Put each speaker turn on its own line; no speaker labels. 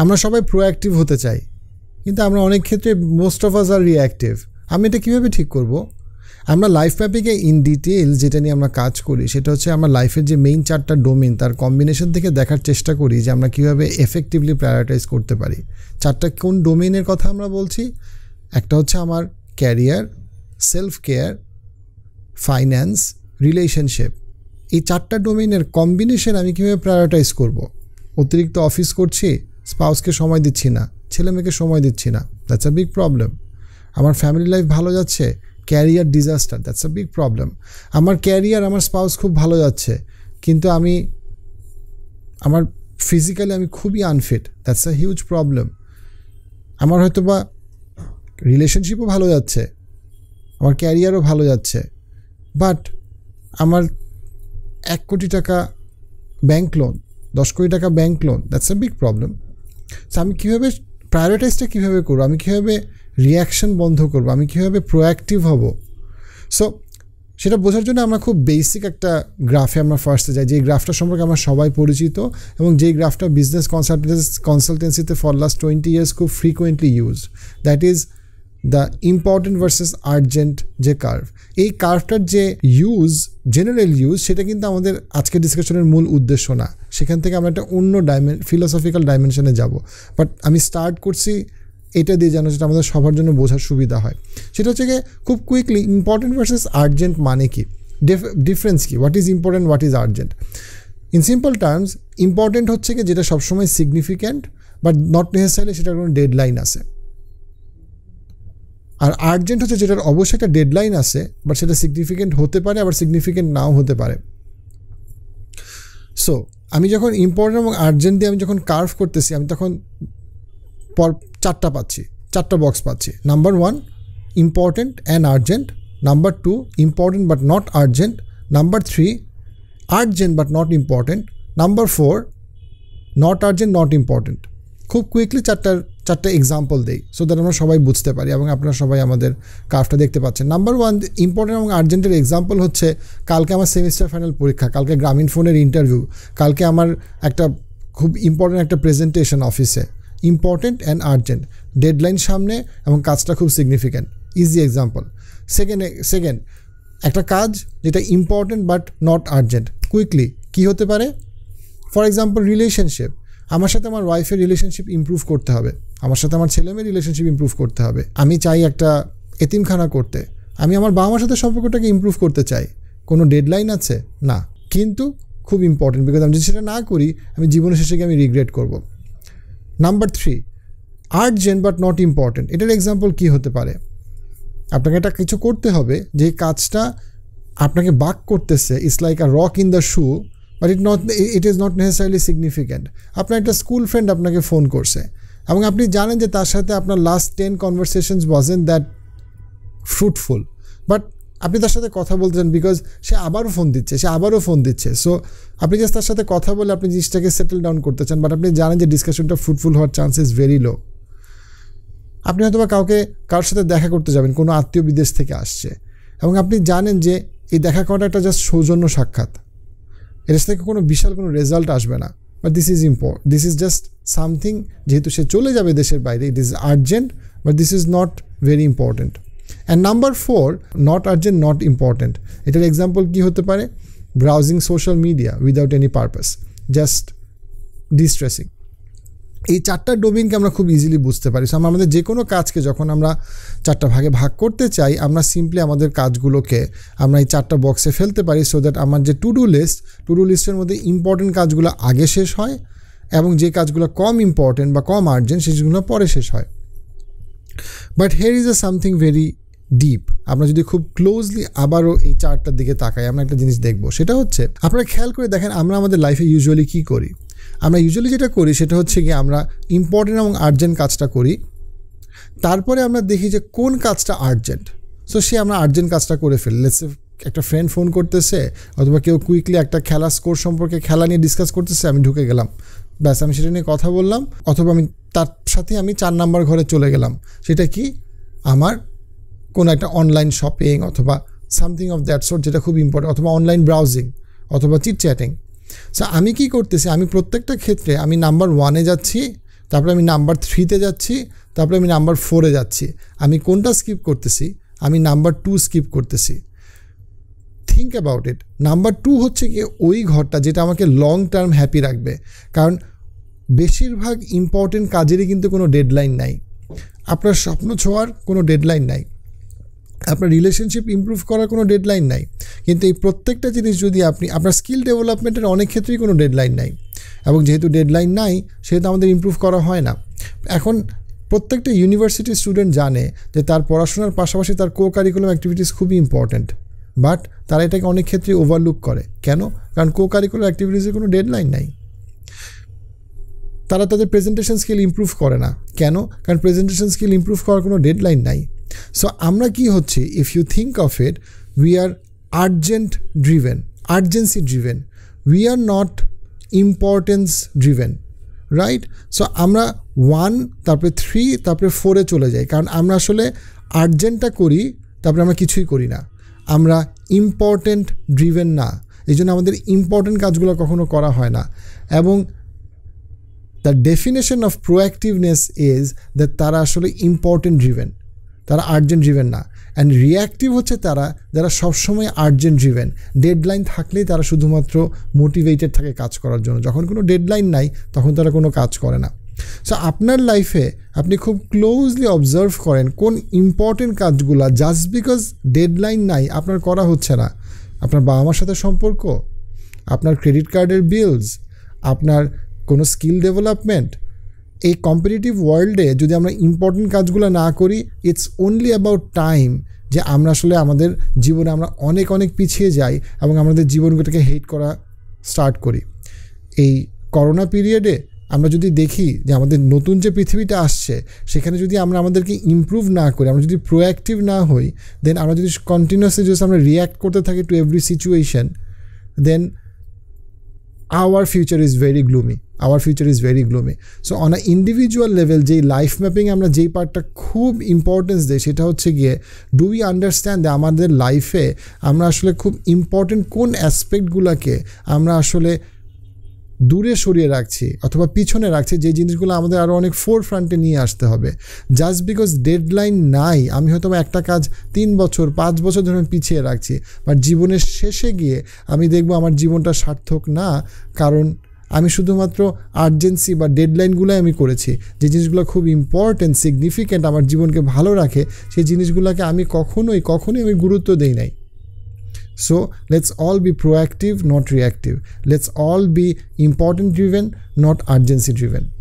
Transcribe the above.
আমরা সবাই প্রোঅ্যাক্টিভ হতে চাই কিন্তু আমরা অনেক ক্ষেত্রে most of us are reactive আমি এটা কীভাবে ঠিক করব আমরা লাইফ ম্যাপিংয়ে ইন ডিটেল যেটা নিয়ে আমরা কাজ করি সেটা হচ্ছে আমরা লাইফের যে মেইন চারটা ডোমেন তার কম্বিনেশন থেকে দেখার চেষ্টা করি যে আমরা কীভাবে এফেক্টিভলি প্রায়োরিটাইজ করতে পারি চারটা কোন ডোমেনের কথা আমরা বলছি একটা হচ্ছে আমার career self care finance relationship এই চারটা ডোমেনের কম্বিনেশন আমি কীভাবে প্রায়োরিটাইজ করব অতিরিক্ত অফিস করছি স্পাউসকে সময় দিচ্ছি না ছেলে মেয়েকে সময় দিচ্ছি না দ্যাটস আ বিগ প্রবলেম আমার ফ্যামিলি লাইফ ভালো যাচ্ছে career disaster that's a big problem আমার ক্যারিয়ার আমার স্পাউস খুব ভালো যাচ্ছে কিন্তু আমি আমার ফিজিক্যালি আমি খুবই unfit that's a huge problem আমার হয়তো বা রিলেশনশিপও ভালো যাচ্ছে আমার ক্যারিয়ারও ভালো যাচ্ছে বাট আমার এক কোটি টাকা ব্যাংক লোন দশ কোটি টাকা bank loan that's a big problem so আমি কীভাবে প্রায়োরিটাইজটা কীভাবে করবো আমি কীভাবে রিয়াকশন বন্ধ করবো আমি কীভাবে প্রোঅ্যাক্টিভ হব সো সেটা বোঝার জন্য আমরা খুব বেসিক একটা গ্রাফে আমরা ফার্স্টে যাই যে গ্রাফটা সম্পর্কে আমরা সবাই পরিচিত এবং যেই গ্রাফটা বিজনেস কনসালটেন্স কনসালটেন্সিতে ফর লাস্ট টোয়েন্টি ইয়ার্স খুব frequently use that is the important versus urgent যে কার্ভ এই কার্ভটার যে ইউজ জেনারেল ইউজ সেটা কিন্তু আমাদের আজকের ডিসকাশনের মূল উদ্দেশ্য না সেখান থেকে আমরা একটা অন্য ডাইমেন ফিলোসফিক্যাল ডাইমেনশনে যাব বাট আমি স্টার্ট করছি এটা দিয়ে যেন সেটা আমাদের সবার জন্য বোঝার সুবিধা হয় সেটা হচ্ছে গিয়ে খুব কুইকলি ইম্পর্টেন্ট ভার্সেস আর্জেন্ট মানে কি ডিফারেন্স কি what is important what is urgent in simple terms important হচ্ছে কি যেটা সবসময় সিগনিফিক্যান্ট বাট নট নেসেসারি সেটার কোনো ডেডলাইন আছে আর আর্জেন্ট হচ্ছে যেটার অবশ্যই একটা ডেডলাইন আছে বাট সেটা সিগনিফিকেন্ট হতে পারে আবার সিগনিফিকেন্ট নাও হতে পারে সো আমি যখন ইম্পর্টেন্ট এবং আর্জেন্ট দিয়ে আমি যখন কার্ভ করতেছি আমি তখন পর চারটা পাচ্ছি চারটা বক্স পাচ্ছি number one important and urgent number two important but not urgent number three urgent but not important number four not urgent not important খুব কুইকলি চারটার চারটে এক্সাম্পল দেই সো দ্যাট আমরা সবাই বুঝতে পারি এবং আপনারা সবাই আমাদের কাফটা দেখতে পাচ্ছেন নাম্বার ওয়ান ইম্পর্টেন্ট এবং আর্জেন্টের এক্সাম্পল হচ্ছে কালকে আমার সেমিস্টার ফাইনাল পরীক্ষা কালকে গ্রামীণ ফোনের ইন্টারভিউ কালকে আমার একটা খুব ইম্পর্টেন্ট একটা প্রেজেন্টেশন অফিসে ইম্পর্টেন্ট অ্যান্ড আর্জেন্ট ডেডলাইন সামনে এবং কাজটা খুব significant easy example second second একটা কাজ যেটা important but not urgent quickly কী হতে পারে ফর এক্সাম্পল রিলেশনশিপ আমার সাথে আমার ওয়াইফের রিলেশনশিপ ইম্প্রুভ করতে হবে আমার সাথে আমার ছেলে মেয়ের রিলেশনশিপ ইম্প্রুভ করতে হবে আমি চাই একটা এতিমখানা করতে আমি আমার বাবা মার সাথে সম্পর্কটাকে ইম্প্রুভ করতে চাই কোনো ডেডলাইন আছে না কিন্তু খুব ইম্পর্টেন্ট বিকজ আমি যদি সেটা না করি আমি জীবনের শেষে গিয়ে আমি রিগ্রেট করব number three urgent but not important এটার এক্সাম্পল কি হতে পারে আপনাকে একটা কিছু করতে হবে যে কাজটা আপনাকে বাক করতেছে it's like a rock in the shoe but it not it is not necessarily significant আপনার একটা স্কুল ফ্রেন্ড আপনাকে ফোন করছে এবং আপনি জানেন যে তার সাথে আপনার last ten conversations wasn't that fruitful but আপনি তার সাথে কথা বলতে চান বিকজ সে আবারও ফোন দিচ্ছে সে আবারও ফোন দিচ্ছে সো আপনি জাস্ট তার সাথে কথা বলে আপনি জিনিসটাকে সেটেল ডাউন করতে চান বাট আপনি জানেন যে ডিসকাশনটা ফ্রুটফুল হওয়ার চান্সেস ভেরি লো আপনি হয়তো বা কাউকে কারোর সাথে দেখা করতে যাবেন কোনো আত্মীয় বিদেশ থেকে আসছে এবং আপনি জানেন যে এই দেখা করাটা একটা জাস্ট সৌজন্য সাক্ষাৎ এর থেকে কোনো বিশাল কোনো রেজাল্ট আসবে না but this is important this is just something যেহেতু সে চলে যাবে দেশের বাইরে it is urgent but this is not very important and number four not urgent not important এটার এক্সাম্পল কী হতে পারে browsing social media without any purpose just distressing এই চারটা ডোমিনকে আমরা খুব ইজিলি বুঝতে পারি সো আমাদের যে কোনো কাজকে যখন আমরা চারটা ভাগে ভাগ করতে চাই আমরা সিম্পলি আমাদের কাজগুলোকে আমরা এই চারটা বক্সে ফেলতে পারি সো দ্যাট আমার যে to do list to do লিস্টের মধ্যে ইম্পর্টেন্ট কাজগুলো আগে শেষ হয় এবং যে কাজগুলো কম ইম্পর্টেন্ট বা কম আর্জেন্ট সেগুলো পরে শেষ হয় but here is a something very deep আমরা যদি খুব ক্লোজলি আবারও এই চারটার দিকে তাকাই আমরা একটা জিনিস দেখবো সেটা হচ্ছে আপনারা খেয়াল করে দেখেন আমরা আমাদের লাইফে ইউজুয়ালি কী করি আমরা ইউজুয়ালি যেটা করি সেটা হচ্ছে গিয়ে আমরা ইম্পর্টেন্ট এবং আর্জেন্ট কাজটা করি তারপরে আমরা দেখি যে কোন কাজটা আর্জেন্ট সো সে আমরা আর্জেন্ট কাজটা করে ফেলি লেটসে একটা ফ্রেন্ড ফোন করতেছে অথবা কেউ কুইকলি একটা খেলা স্কোর সম্পর্কে খেলা নিয়ে ডিসকাস করতেছে আমি ঢুকে গেলাম ব্যাস আমি সেটা নিয়ে কথা বললাম অথবা আমি তার সাথে আমি চার নাম্বার ঘরে চলে গেলাম সেটা কি আমার কোনো একটা অনলাইন শপিং অথবা সামথিং অফ দ্যাট সোর্ট যেটা খুব ইম্পর্টেন্ট অথবা অনলাইন ব্রাউজিং অথবা চিট চ্যাটিং সো আমি কি করতেছি আমি প্রত্যেকটা ক্ষেত্রে আমি নাম্বার ওয়ানে যাচ্ছি তারপরে আমি নাম্বার থ্রিতে যাচ্ছি তারপরে আমি নাম্বার ফোরে যাচ্ছি আমি কোনটা স্কিপ করতেছি আমি নাম্বার টু স্কিপ করতেছি think about it number two হচ্ছে কি ওই ঘরটা যেটা আমাকে লং টার্ম হ্যাপি রাখবে কারণ বেশিরভাগ ইম্পর্টেন্ট কাজেরই কিন্তু কোনো ডেডলাইন নাই আপনার স্বপ্ন ছোঁয়ার কোনো ডেডলাইন নাই আপনার রিলেশনশিপ ইম্প্রুভ করার কোনো ডেডলাইন নাই কিন্তু এই প্রত্যেকটা জিনিস যদি আপনি আপনার স্কিল ডেভেলপমেন্টের অনেক ক্ষেত্রেই কোনো ডেডলাইন নাই এবং যেহেতু ডেডলাইন নাই সেহেতু আমাদের ইম্প্রুভ করা হয় না এখন প্রত্যেকটা ইউনিভার্সিটির স্টুডেন্ট জানে যে তার পড়াশোনার পাশাপাশি তার কো কারিকুলাম অ্যাক্টিভিটিস খুবই ইম্পর্ট্যান্ট বাট তারা এটাকে অনেক ক্ষেত্রে ওভারলুক করে কেন কারণ কো কারিকুলার অ্যাক্টিভিটিসের কোনো ডেডলাইন নাই তারা তাদের প্রেজেন্টেশন স্কিল ইম্প্রুভ করে না কেন কারণ প্রেজেন্টেশন স্কিল ইম্প্রুভ করার কোনো ডেডলাইন নাই সো আমরা কি হচ্ছে if you think of it we are urgent driven urgency driven we are not importance driven right so আমরা ওয়ান তারপরে থ্রি তারপরে ফোরে চলে যাই কারণ আমরা আসলে আর্জেন্টটা করি তারপরে আমরা কিছুই করি না আমরা ইম্পর্টেন্ট ড্রিভেন না এই জন্য আমাদের ইম্পর্টেন্ট কাজগুলো কখনো করা হয় না এবং the definition of proactiveness is that তারা আসলে ইম্পর্টেন্ট ড্রিভেন্ট তারা আর্জেন্ট ড্রিভেন না অ্যান্ড রিয়াক্টিভ হচ্ছে তারা যারা সবসময় আর্জেন্ট ড্রিভেন ডেডলাইন থাকলেই তারা শুধুমাত্র মোটিভেটেড থাকে কাজ করার জন্য যখন কোনো ডেডলাইন নাই তখন তারা কোনো কাজ করে না সো আপনার লাইফে আপনি খুব ক্লোজলি অবজার্ভ করেন কোন ইম্পর্টেন্ট কাজগুলো জাস্ট বিকজ ডেডলাইন নাই আপনার করা হচ্ছে না আপনার বাবা মার সাথে সম্পর্ক আপনার ক্রেডিট কার্ডের বিলস আপনার কোনো স্কিল ডেভেলপমেন্ট এই কম্পিটিটিভ ওয়ার্ল্ডে যদি আমরা ইম্পর্টেন্ট কাজগুলো না করি ইটস অনলি অ্যাবাউট টাইম যে আমরা আসলে আমাদের জীবনে আমরা অনেক অনেক পিছিয়ে যাই এবং আমাদের জীবনগুলোকে হেট করা স্টার্ট করি এই করোনা পিরিয়ডে আমরা যদি দেখি যে আমাদের নতুন যে পৃথিবীটা আসছে সেখানে যদি আমরা আমাদেরকে ইম্প্রুভ না করি আমরা যদি প্রোঅ্যাক্টিভ না হই দেন আমরা যদি কন্টিনিউসলি যদি আমরা রিয়্যাক্ট করতে থাকি to every situation then our future is very gloomy our future is very gloomy so on a individual level যেই লাইফ ম্যাপিং আমরা যেই পার্টটা খুব ইম্পর্টেন্স দিই সেটা হচ্ছে গিয়ে ডু উই আন্ডারস্ট্যান্ড আমাদের লাইফে আমরা আসলে খুব ইম্পর্টেন্ট কোন অ্যাসপেক্টগুলোকে আমরা আসলে দূরে সরিয়ে রাখছি অথবা পিছনে রাখছি যে জিনিসগুলো আমাদের আরও অনেক ফোর ফ্রন্টে নিয়ে আসতে হবে জাস্ট বিকজ ডেডলাইন নাই আমি হয়তো একটা কাজ তিন বছর পাঁচ বছর ধরে পিছিয়ে রাখছি বাট জীবনের শেষে গিয়ে আমি দেখব আমার জীবনটা সার্থক না কারণ আমি শুধুমাত্র আর্জেন্সি বা ডেডলাইনগুলোই আমি করেছি যে জিনিসগুলো খুব ইম্পর্ট্যান্ট সিগনিফিক্যান্ট আমার জীবনকে ভালো রাখে সেই জিনিসগুলোকে আমি কখনোই কখনোই আমি গুরুত্ব দেই নাই so let's all be proactive not reactive let's all be important driven not urgency driven